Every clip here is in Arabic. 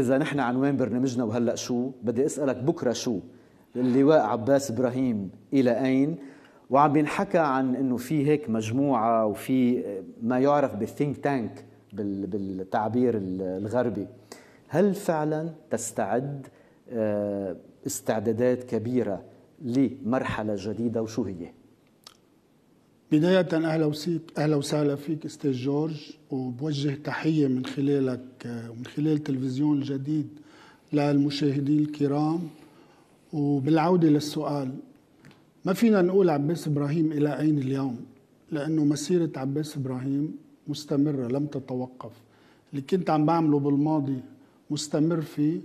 إذا نحن عنوان برنامجنا وهلأ شو بدي أسألك بكرة شو اللواء عباس إبراهيم إلى أين وعم بينحكى عن انه في هيك مجموعه وفي ما يعرف بالثينك تانك بالتعبير الغربي هل فعلا تستعد آه، استعدادات كبيره لمرحله جديده وشو هي؟ بداية أهلا وسيك أهلا وسهلا فيك أستاذ جورج وبوجه تحية من خلالك ومن خلال تلفزيون الجديد للمشاهدين الكرام وبالعودة للسؤال ما فينا نقول عباس إبراهيم إلى أين اليوم لأنه مسيرة عباس إبراهيم مستمرة لم تتوقف اللي كنت عم بعمله بالماضي مستمر فيه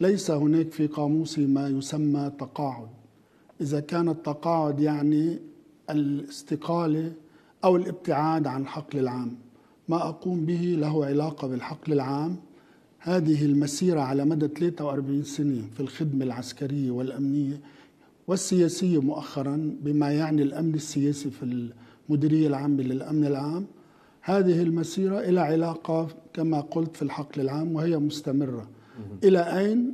ليس هناك في قاموسي ما يسمى تقاعد إذا كان التقاعد يعني الاستقالة أو الابتعاد عن الحقل العام ما أقوم به له علاقة بالحقل العام هذه المسيرة على مدى 43 سنة في الخدمة العسكرية والأمنية والسياسية مؤخرا بما يعني الأمن السياسي في المديرية العامة للأمن العام هذه المسيرة إلى علاقة كما قلت في الحقل العام وهي مستمرة إلى أين؟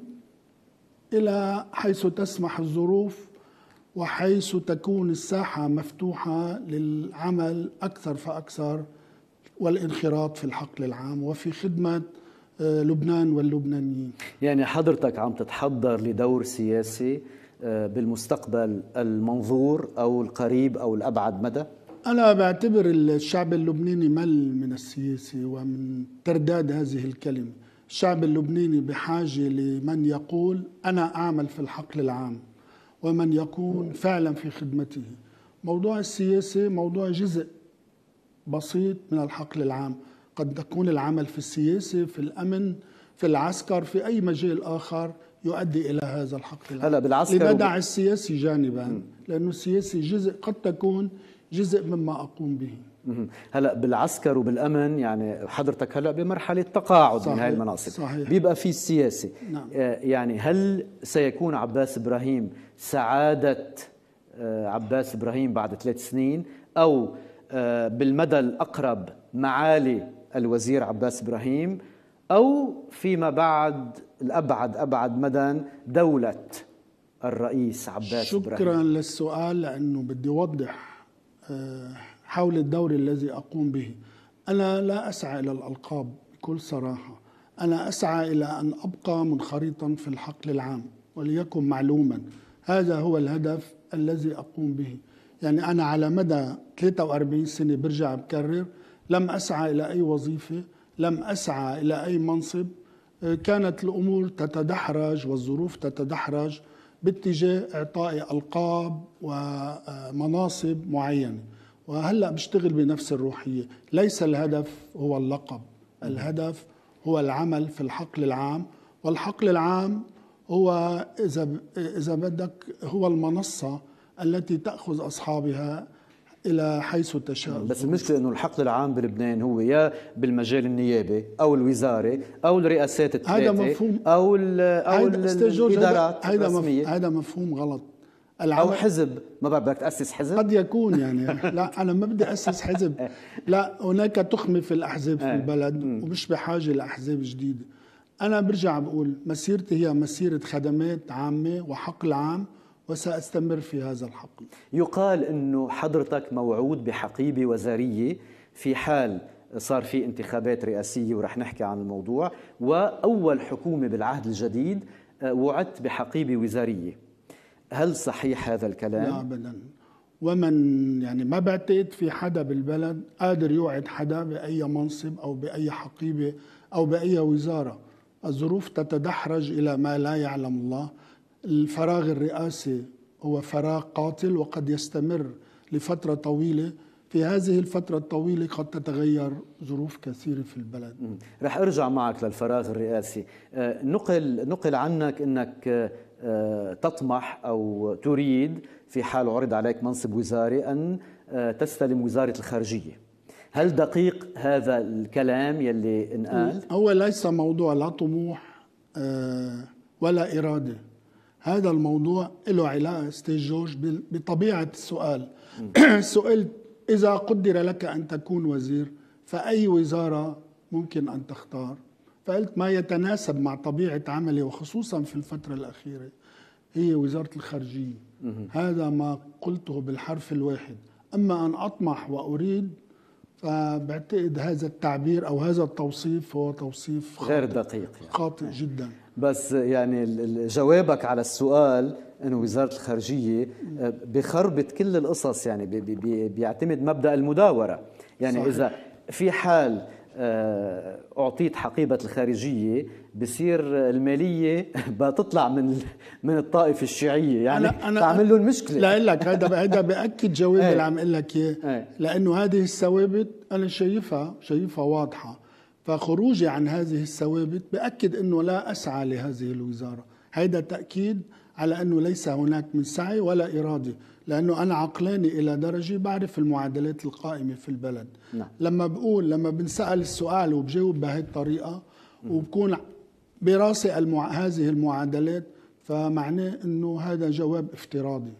إلى حيث تسمح الظروف وحيث تكون الساحة مفتوحة للعمل أكثر فأكثر والانخراط في الحقل العام وفي خدمة آه، لبنان واللبنانيين يعني حضرتك عم تتحضر لدور سياسي آه، بالمستقبل المنظور أو القريب أو الأبعد مدى؟ أنا بعتبر الشعب اللبناني مل من السياسة ومن ترداد هذه الكلمة الشعب اللبناني بحاجة لمن يقول أنا أعمل في الحقل العام ومن يكون فعلا في خدمته موضوع السياسة موضوع جزء بسيط من الحقل العام قد تكون العمل في السياسة في الأمن في العسكر في أي مجال آخر يؤدي إلى هذا الحقل العام هلا بالعسكر لندع دع السياسي جانبا لأنه السياسي جزء قد تكون جزء مما أقوم به هلا بالعسكر وبالامن يعني حضرتك هلا بمرحله تقاعد صحيح. من هاي المناصب صحيح. بيبقى في السياسه نعم. آه، يعني هل سيكون عباس ابراهيم سعاده آه، عباس ابراهيم بعد ثلاث سنين او آه، بالمدى الاقرب معالي الوزير عباس ابراهيم او فيما بعد الابعد ابعد مدى دوله الرئيس عباس شكرا ابراهيم شكرا للسؤال لانه بدي اوضح حول الدور الذي أقوم به أنا لا أسعى إلى الألقاب بكل صراحة أنا أسعى إلى أن أبقى منخرطا في الحقل العام وليكن معلوما هذا هو الهدف الذي أقوم به يعني أنا على مدى 43 سنة برجع بكرر لم أسعى إلى أي وظيفة لم أسعى إلى أي منصب كانت الأمور تتدحرج والظروف تتدحرج باتجاه إعطاء ألقاب ومناصب معينة وهلا بشتغل بنفس الروحيه ليس الهدف هو اللقب الهدف هو العمل في الحقل العام والحقل العام هو اذا اذا بدك هو المنصه التي تاخذ اصحابها الى حيث تشاء بس المشكله انه الحقل العام بلبنان هو يا بالمجال النيابي او الوزاري او الرئاسات الثلاثه هذا مفهوم او ال او هيدا الادارات الرسميه هذا مفهوم غلط او حزب ما بدك تاسس حزب قد يكون يعني لا انا ما بدي اسس حزب إيه. لا هناك تخمه في الاحزاب في إيه. البلد ومش بحاجه لاحزاب جديده انا برجع بقول مسيرتي هي مسيره خدمات عامه وحقل عام وساستمر في هذا الحقل يقال انه حضرتك موعود بحقيبه وزاريه في حال صار في انتخابات رئاسيه ورح نحكي عن الموضوع واول حكومه بالعهد الجديد آه، وعدت بحقيبه وزاريه هل صحيح هذا الكلام؟ لا أبدا ومن يعني ما بعتقد في حدا بالبلد قادر يوعد حدا بأي منصب أو بأي حقيبة أو بأي وزارة الظروف تتدحرج إلى ما لا يعلم الله الفراغ الرئاسي هو فراغ قاتل وقد يستمر لفترة طويلة في هذه الفترة الطويلة قد تتغير ظروف كثيرة في البلد رح أرجع معك للفراغ الرئاسي آه، نقل, نقل عنك أنك آه، آه، تطمح أو تريد في حال عرض عليك منصب وزاري أن آه، تستلم وزارة الخارجية هل دقيق هذا الكلام يلي انقال؟ هو ليس موضوع لا طموح آه، ولا إرادة هذا الموضوع له علاقة استاذ جورج بطبيعة السؤال سئلت إذا قدر لك أن تكون وزير فأي وزارة ممكن أن تختار فقلت ما يتناسب مع طبيعة عملي وخصوصا في الفترة الأخيرة هي وزارة الخارجية هذا ما قلته بالحرف الواحد أما أن أطمح وأريد فبعتقد هذا التعبير أو هذا التوصيف هو توصيف خاطئ غير دقيق يعني. خاطئ جدا بس يعني جوابك على السؤال انه وزاره الخارجيه آه، بخربط كل القصص يعني بي بي بيعتمد مبدا المداوره يعني صحيح. اذا في حال آه، اعطيت حقيبه الخارجيه بصير الماليه بتطلع من من الطائفه الشيعيه يعني أنا تعمل لهم مشكله لا لك هذا هذا باكد جواب إيه. اللي عم اقول لك اياه إيه. لانه هذه الثوابت انا شايفها شايفها واضحه فخروجي عن هذه الثوابت باكد انه لا اسعى لهذه الوزاره هذا تاكيد على أنه ليس هناك من سعي ولا إرادة لأنه أنا عقلاني إلى درجة بعرف المعادلات القائمة في البلد نعم. لما بقول لما بنسأل السؤال وبجاوب بهي الطريقة وبكون براسي المع... هذه المعادلات فمعناه أنه هذا جواب افتراضي